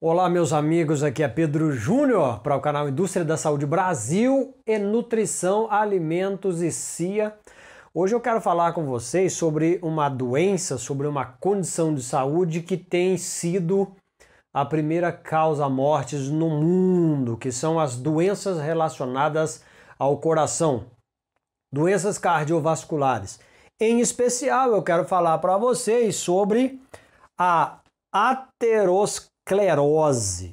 Olá, meus amigos, aqui é Pedro Júnior para o canal Indústria da Saúde Brasil e Nutrição, Alimentos e CIA. Hoje eu quero falar com vocês sobre uma doença, sobre uma condição de saúde que tem sido a primeira causa mortes no mundo, que são as doenças relacionadas ao coração, doenças cardiovasculares. Em especial, eu quero falar para vocês sobre a aterosclerose Aterosclerose.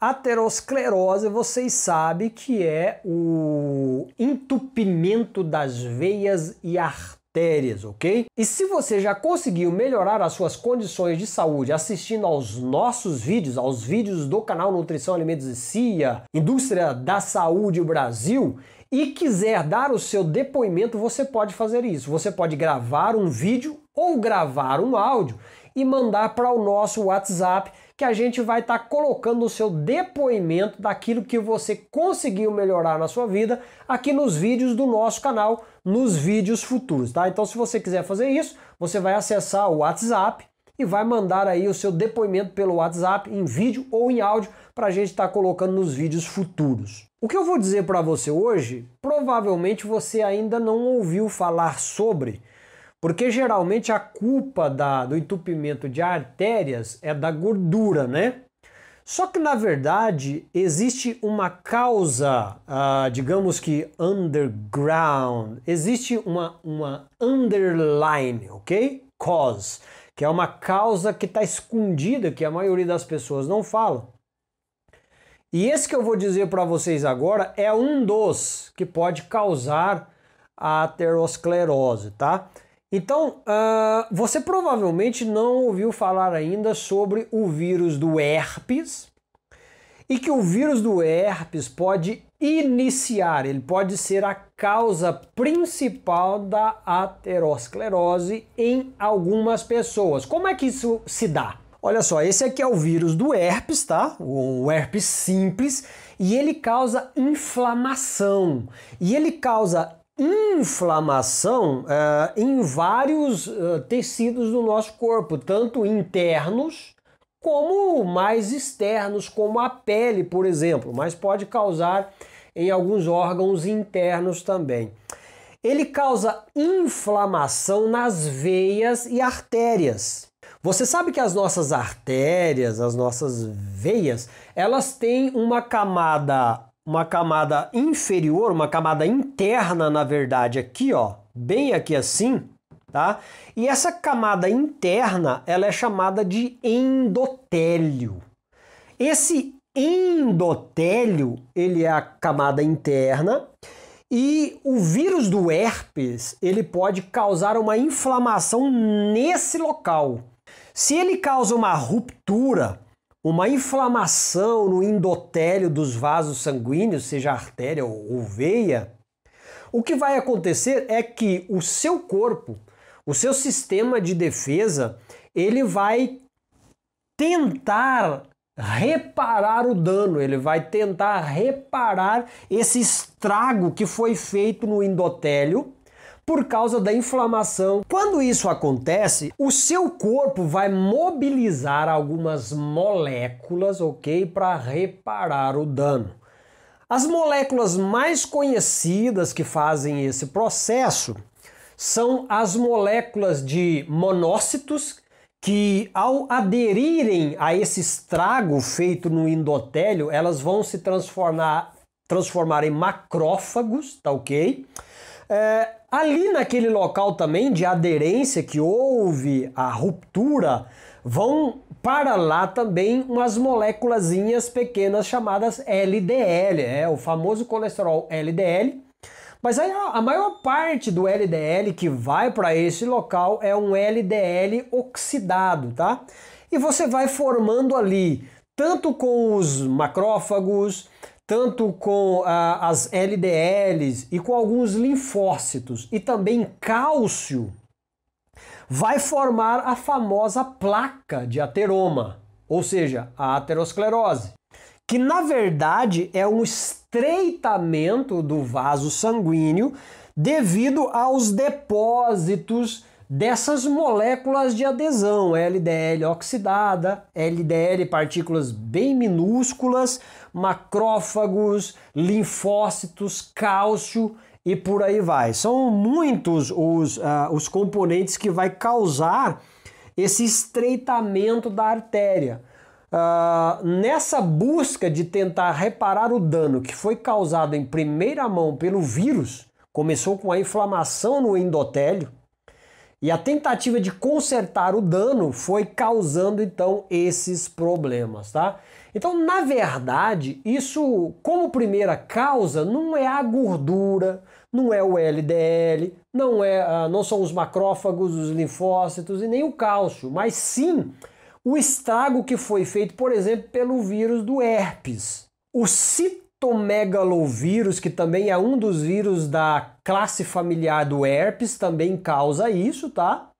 Aterosclerose, vocês sabem que é o entupimento das veias e artérias, ok? E se você já conseguiu melhorar as suas condições de saúde assistindo aos nossos vídeos, aos vídeos do canal Nutrição, Alimentos e CIA, Indústria da Saúde Brasil, e quiser dar o seu depoimento, você pode fazer isso. Você pode gravar um vídeo ou gravar um áudio e mandar para o nosso WhatsApp que a gente vai estar tá colocando o seu depoimento daquilo que você conseguiu melhorar na sua vida aqui nos vídeos do nosso canal, nos vídeos futuros, tá? Então, se você quiser fazer isso, você vai acessar o WhatsApp e vai mandar aí o seu depoimento pelo WhatsApp em vídeo ou em áudio para a gente estar tá colocando nos vídeos futuros. O que eu vou dizer para você hoje, provavelmente você ainda não ouviu falar sobre porque geralmente a culpa da, do entupimento de artérias é da gordura, né? Só que na verdade existe uma causa, ah, digamos que underground, existe uma, uma underline, ok? Cause, que é uma causa que está escondida, que a maioria das pessoas não fala. E esse que eu vou dizer para vocês agora é um dos que pode causar a aterosclerose, tá? Então, uh, você provavelmente não ouviu falar ainda sobre o vírus do herpes e que o vírus do herpes pode iniciar, ele pode ser a causa principal da aterosclerose em algumas pessoas. Como é que isso se dá? Olha só, esse aqui é o vírus do herpes, tá? O herpes simples, e ele causa inflamação. E ele causa inflamação é, em vários é, tecidos do nosso corpo, tanto internos como mais externos, como a pele, por exemplo, mas pode causar em alguns órgãos internos também. Ele causa inflamação nas veias e artérias. Você sabe que as nossas artérias, as nossas veias, elas têm uma camada uma camada inferior, uma camada interna, na verdade, aqui, ó, bem aqui assim, tá? E essa camada interna, ela é chamada de endotélio. Esse endotélio, ele é a camada interna e o vírus do herpes, ele pode causar uma inflamação nesse local. Se ele causa uma ruptura, uma inflamação no endotélio dos vasos sanguíneos, seja artéria ou veia, o que vai acontecer é que o seu corpo, o seu sistema de defesa, ele vai tentar reparar o dano, ele vai tentar reparar esse estrago que foi feito no endotélio por causa da inflamação. Quando isso acontece, o seu corpo vai mobilizar algumas moléculas, ok, para reparar o dano. As moléculas mais conhecidas que fazem esse processo são as moléculas de monócitos, que ao aderirem a esse estrago feito no endotélio, elas vão se transformar, transformar em macrófagos, tá ok? É, ali naquele local também de aderência que houve a ruptura, vão para lá também umas moléculazinhas pequenas chamadas LDL, é o famoso colesterol LDL. Mas aí a maior parte do LDL que vai para esse local é um LDL oxidado, tá? E você vai formando ali tanto com os macrófagos, tanto com as LDLs e com alguns linfócitos e também cálcio, vai formar a famosa placa de ateroma, ou seja, a aterosclerose, que na verdade é um estreitamento do vaso sanguíneo devido aos depósitos dessas moléculas de adesão, LDL oxidada, LDL partículas bem minúsculas, macrófagos, linfócitos, cálcio e por aí vai. São muitos os, uh, os componentes que vai causar esse estreitamento da artéria. Uh, nessa busca de tentar reparar o dano que foi causado em primeira mão pelo vírus, começou com a inflamação no endotélio, e a tentativa de consertar o dano foi causando então esses problemas, tá? Então, na verdade, isso como primeira causa não é a gordura, não é o LDL, não é, ah, não são os macrófagos, os linfócitos e nem o cálcio, mas sim o estrago que foi feito, por exemplo, pelo vírus do herpes. O cito citomegalovírus, que também é um dos vírus da classe familiar do herpes, também causa isso, tá?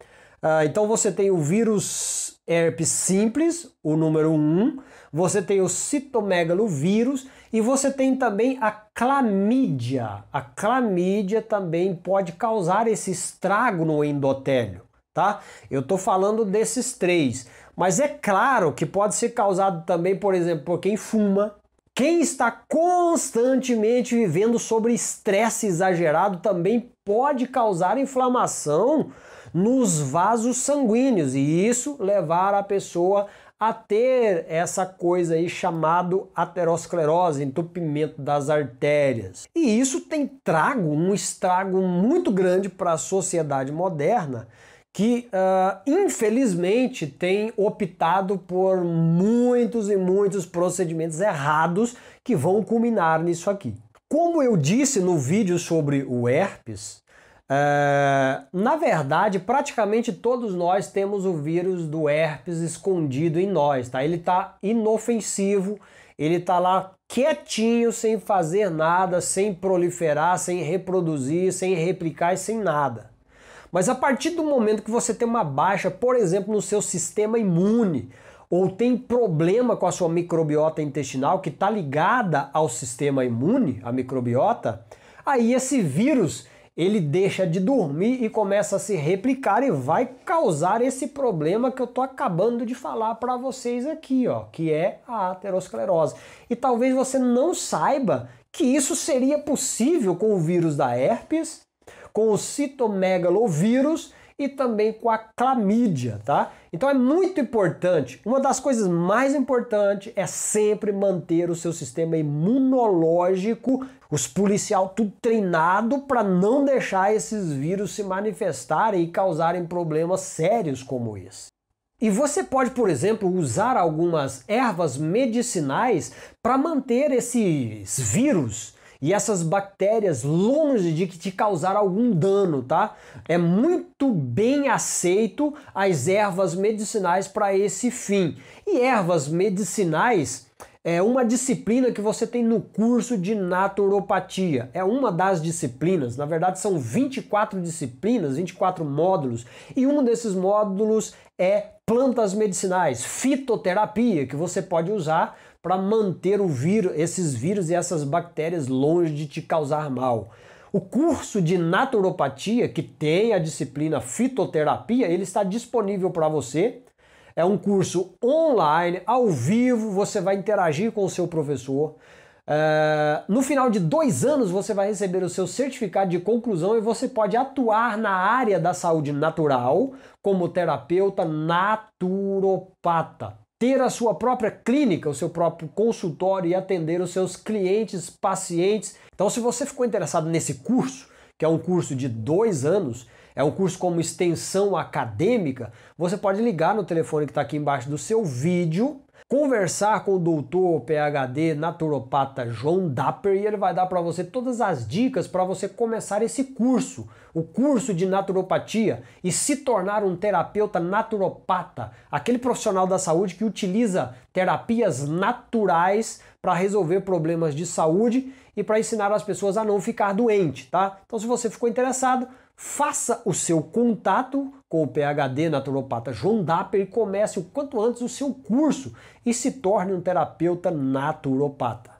Ah, então você tem o vírus herpes simples, o número 1, um, você tem o citomegalovírus e você tem também a clamídia. A clamídia também pode causar esse estrago no endotélio, tá? Eu tô falando desses três, mas é claro que pode ser causado também, por exemplo, por quem fuma, quem está constantemente vivendo sobre estresse exagerado também pode causar inflamação nos vasos sanguíneos e isso levar a pessoa a ter essa coisa aí chamado aterosclerose, entupimento das artérias. E isso tem trago um estrago muito grande para a sociedade moderna que uh, infelizmente tem optado por muitos e muitos procedimentos errados que vão culminar nisso aqui. Como eu disse no vídeo sobre o herpes, uh, na verdade, praticamente todos nós temos o vírus do herpes escondido em nós, tá? Ele tá inofensivo, ele tá lá quietinho, sem fazer nada, sem proliferar, sem reproduzir, sem replicar e sem nada. Mas a partir do momento que você tem uma baixa, por exemplo, no seu sistema imune, ou tem problema com a sua microbiota intestinal que está ligada ao sistema imune, a microbiota, aí esse vírus ele deixa de dormir e começa a se replicar e vai causar esse problema que eu estou acabando de falar para vocês aqui, ó, que é a aterosclerose. E talvez você não saiba que isso seria possível com o vírus da herpes com o citomegalovírus e também com a clamídia, tá? Então é muito importante. Uma das coisas mais importantes é sempre manter o seu sistema imunológico, os policial tudo treinado para não deixar esses vírus se manifestarem e causarem problemas sérios como esse. E você pode, por exemplo, usar algumas ervas medicinais para manter esses vírus e essas bactérias longe de que te causar algum dano, tá? É muito bem aceito as ervas medicinais para esse fim. E ervas medicinais é uma disciplina que você tem no curso de naturopatia. É uma das disciplinas, na verdade são 24 disciplinas, 24 módulos, e um desses módulos é plantas medicinais, fitoterapia, que você pode usar para manter o vírus, esses vírus e essas bactérias longe de te causar mal. O curso de naturopatia, que tem a disciplina fitoterapia, ele está disponível para você. É um curso online, ao vivo, você vai interagir com o seu professor. É, no final de dois anos, você vai receber o seu certificado de conclusão e você pode atuar na área da saúde natural como terapeuta naturopata ter a sua própria clínica, o seu próprio consultório e atender os seus clientes, pacientes. Então, se você ficou interessado nesse curso, que é um curso de dois anos, é um curso como extensão acadêmica, você pode ligar no telefone que está aqui embaixo do seu vídeo, conversar com o doutor PhD naturopata João Dapper e ele vai dar para você todas as dicas para você começar esse curso, o curso de naturopatia e se tornar um terapeuta naturopata, aquele profissional da saúde que utiliza terapias naturais para resolver problemas de saúde e para ensinar as pessoas a não ficar doente, tá? Então se você ficou interessado, Faça o seu contato com o PhD naturopata João Dapper e comece o quanto antes o seu curso e se torne um terapeuta naturopata.